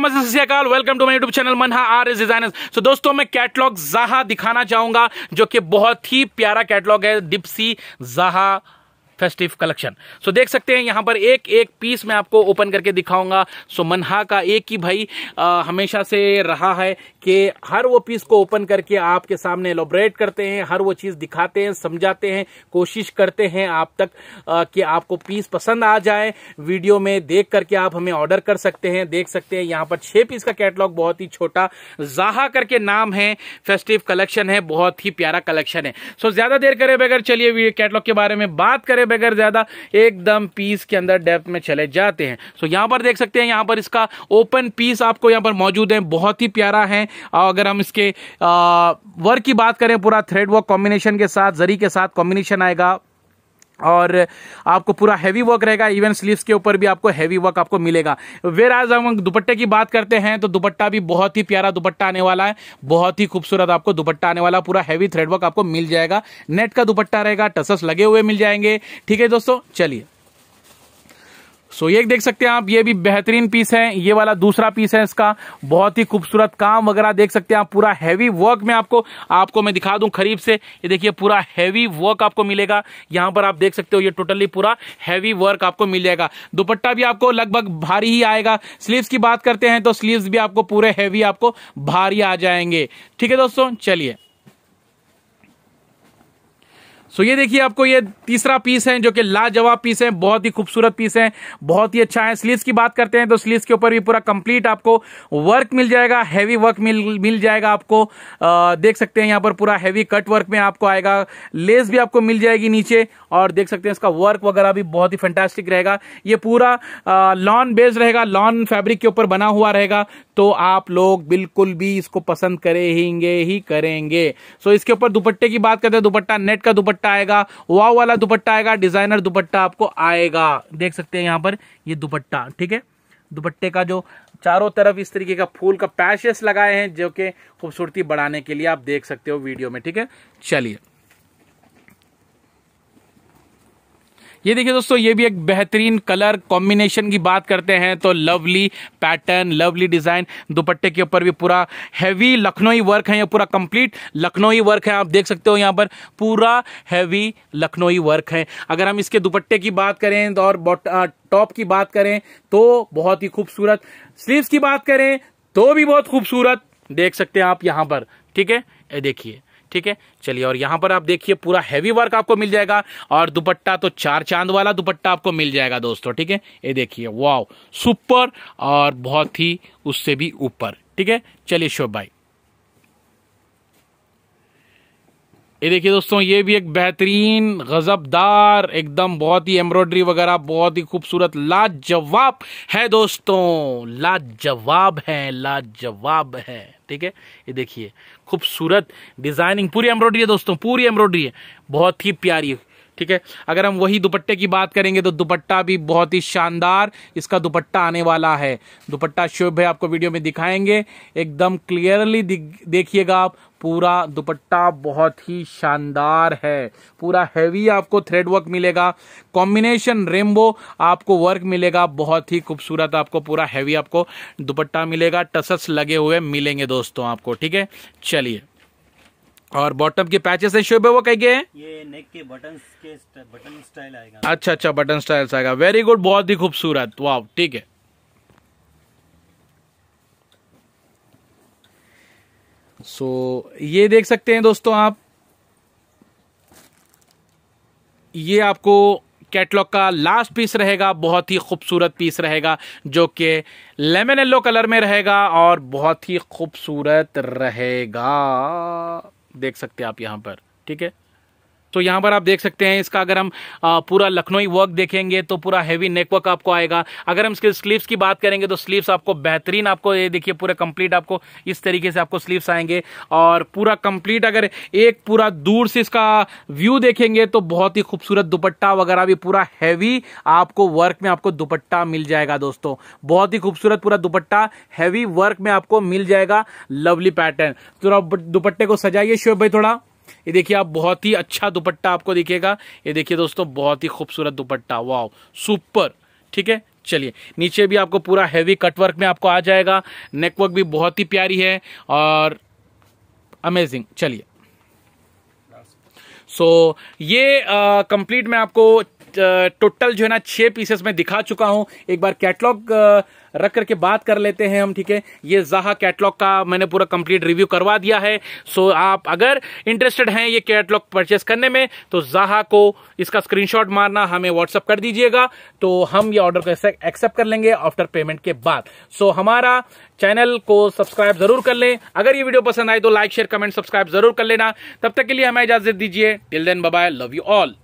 दोस्तों welcome to my YouTube channel Manha R S designers so दोस्तों मैं कैटलॉग जहा दिखाना चाहूंगा जो कि बहुत ही प्यारा कैटलॉग है डिप्सी जहा फेस्टिव कलेक्शन सो देख सकते हैं यहाँ पर एक एक पीस मैं आपको ओपन करके दिखाऊंगा सो so, मनहा का एक ही भाई आ, हमेशा से रहा है कि हर वो पीस को ओपन करके आपके सामने एलोबरेट करते हैं हर वो चीज़ दिखाते हैं समझाते हैं कोशिश करते हैं आप तक आ, कि आपको पीस पसंद आ जाए वीडियो में देख करके आप हमें ऑर्डर कर सकते हैं देख सकते हैं यहाँ पर छह पीस का कैटलॉग बहुत ही छोटा जाहा करके नाम है फेस्टिव कलेक्शन है बहुत ही प्यारा कलेक्शन है सो so, ज़्यादा देर करे बगैर चलिए कैटलॉग के बारे में बात करें करे बगैर ज़्यादा एकदम पीस के अंदर डेप्थ में चले जाते हैं सो यहाँ पर देख सकते हैं यहाँ पर इसका ओपन पीस आपको यहाँ पर मौजूद है बहुत ही प्यारा है अगर हम इसके वर्क की बात करें पूरा थ्रेड वर्क कॉम्बिनेशन के साथ जरी के साथ कॉम्बिनेशन आएगा और आपको पूरा हैवी वर्क रहेगा इवन स्लीव्स के ऊपर भी आपको हैवी वर्क आपको मिलेगा वेर आज हम दुपट्टे की बात करते हैं तो दुपट्टा भी बहुत ही प्यारा दुपट्टा आने वाला है बहुत ही खूबसूरत आपको दुपट्टा आने वाला पूरा हैवी थ्रेड वर्क आपको मिल जाएगा नेट का दुपट्टा रहेगा टसस लगे हुए मिल जाएंगे ठीक है दोस्तों चलिए सो ये देख सकते हैं आप ये भी बेहतरीन पीस है ये वाला दूसरा पीस है इसका बहुत ही खूबसूरत काम वगैरह देख सकते हैं आप पूरा हैवी वर्क में आपको आपको मैं दिखा दूं खरीब से ये देखिए पूरा हैवी वर्क आपको मिलेगा यहाँ पर आप देख सकते हो ये टोटली पूरा हैवी वर्क आपको मिल जाएगा दुपट्टा भी आपको लगभग भारी ही आएगा स्लीव की बात करते हैं तो स्लीव्स भी आपको पूरे हैवी आपको भारी आ जाएंगे ठीक है दोस्तों चलिए सो ये देखिए आपको ये तीसरा पीस है जो कि लाजवाब पीस है बहुत ही खूबसूरत पीस है बहुत ही अच्छा है स्लीव्स की बात करते हैं तो स्लीव्स के ऊपर भी पूरा कंप्लीट आपको वर्क मिल जाएगा हैवी वर्क मिल मिल जाएगा आपको आ, देख सकते हैं यहाँ पर पूरा हैवी कट वर्क में आपको आएगा लेस भी आपको मिल जाएगी नीचे और देख सकते हैं इसका वर्क वगैरह भी बहुत ही फैंटास्टिक रहेगा ये पूरा लॉन बेस्ड रहेगा लॉन फैब्रिक के ऊपर बना हुआ रहेगा तो आप लोग बिल्कुल भी इसको पसंद करेंगे ही करेंगे सो इसके ऊपर दुपट्टे की बात करते हैं दुपट्टा नेट का दुपट्टा दुपट्टा आएगा वाव वाला दुपट्टा आएगा डिजाइनर दुपट्टा आपको आएगा देख सकते हैं यहाँ पर ये दुपट्टा ठीक है दुपट्टे का जो चारों तरफ इस तरीके का फूल का पैशेस लगाए हैं जो कि खूबसूरती बढ़ाने के लिए आप देख सकते हो वीडियो में ठीक है चलिए ये देखिए दोस्तों ये भी एक बेहतरीन कलर कॉम्बिनेशन की बात करते हैं तो लवली पैटर्न लवली डिज़ाइन दुपट्टे के ऊपर भी पूरा हैवी लखनऊ वर्क है ये पूरा कंप्लीट लखनऊ वर्क है आप देख सकते हो यहाँ पर पूरा हैवी लखनऊ वर्क है अगर हम इसके दुपट्टे की बात करें और टॉप की बात करें तो बहुत ही खूबसूरत स्लीव की बात करें तो भी बहुत खूबसूरत देख सकते हैं आप यहाँ पर ठीक है ये देखिए ठीक है चलिए और यहाँ पर आप देखिए पूरा हैवी वर्क आपको मिल जाएगा और दुपट्टा तो चार चांद वाला दुपट्टा आपको मिल जाएगा दोस्तों ठीक है ये देखिए वाओ सुपर और बहुत ही उससे भी ऊपर ठीक है चलिए शोभ भाई ये देखिए दोस्तों ये भी एक बेहतरीन गजबदार एकदम बहुत ही एम्ब्रॉयडरी वगैरह बहुत ही खूबसूरत लाजवाब है दोस्तों लाजवाब है लाजवाब है ठीक है ये देखिए खूबसूरत डिजाइनिंग पूरी एम्ब्रॉयडरी है दोस्तों पूरी एम्ब्रॉयडरी है बहुत ही प्यारी ठीक है अगर हम वही दुपट्टे की बात करेंगे तो दुपट्टा भी बहुत ही शानदार इसका दुपट्टा आने वाला है दुपट्टा शुभ है आपको वीडियो में दिखाएंगे एकदम क्लियरली देखिएगा आप पूरा दुपट्टा बहुत ही शानदार है पूरा हैवी आपको थ्रेड वर्क मिलेगा कॉम्बिनेशन रेमबो आपको वर्क मिलेगा बहुत ही खूबसूरत आपको पूरा हैवी आपको दुपट्टा मिलेगा टसस लगे हुए मिलेंगे दोस्तों आपको ठीक है चलिए और बॉटम के पैचेस है शोब वो कह गए ये नेक के बटन के बटन स्टाइल आएगा अच्छा अच्छा बटन स्टाइल आएगा वेरी गुड बहुत ही खूबसूरत वाह ठीक है सो so, ये देख सकते हैं दोस्तों आप ये आपको कैटलॉग का लास्ट पीस रहेगा बहुत ही खूबसूरत पीस रहेगा जो कि लेमन येलो कलर में रहेगा और बहुत ही खूबसूरत रहेगा देख सकते हैं आप यहाँ पर ठीक है तो यहाँ पर आप देख सकते हैं इसका अगर हम पूरा लखनऊ वर्क देखेंगे तो पूरा हैवी नेकवर्क आपको आएगा अगर हम इसके स्लीव्स की बात करेंगे तो स्लीव्स आपको बेहतरीन आपको ये देखिए पूरा कंप्लीट आपको इस तरीके से आपको स्लीव्स आएंगे और पूरा कंप्लीट अगर एक पूरा दूर से इसका व्यू देखेंगे तो बहुत ही खूबसूरत दुपट्टा वगैरह भी पूरा हैवी आपको वर्क में आपको दुपट्टा मिल जाएगा दोस्तों बहुत ही खूबसूरत पूरा दुपट्टा हैवी वर्क में आपको मिल जाएगा लवली पैटर्न तो दुपट्टे को सजाइए शिव भाई थोड़ा ये देखिए आप बहुत ही अच्छा दुपट्टा आपको दिखेगा ये देखिए दोस्तों बहुत ही खूबसूरत दुपट्टा वाओ सुपर ठीक है चलिए नीचे भी आपको पूरा हैवी कटवर्क में आपको आ जाएगा नेकवर्क भी बहुत ही प्यारी है और अमेजिंग चलिए सो so, ये कंप्लीट मैं आपको टोटल जो है ना छः पीसेस में दिखा चुका हूँ एक बार कैटलॉग रख करके बात कर लेते हैं हम ठीक है ये जहा कैटलॉग का मैंने पूरा कंप्लीट रिव्यू करवा दिया है सो आप अगर इंटरेस्टेड हैं ये कैटलॉग परचेस करने में तो जहा को इसका स्क्रीनशॉट मारना हमें व्हाट्सअप कर दीजिएगा तो हम ये ऑर्डर को एक्सेप्ट कर लेंगे आफ्टर पेमेंट के बाद सो हमारा चैनल को सब्सक्राइब जरूर कर लें अगर ये वीडियो पसंद आए तो लाइक शेयर कमेंट सब्सक्राइब जरूर कर लेना तब तक के लिए हमें इजाजत दीजिए till then bye love you all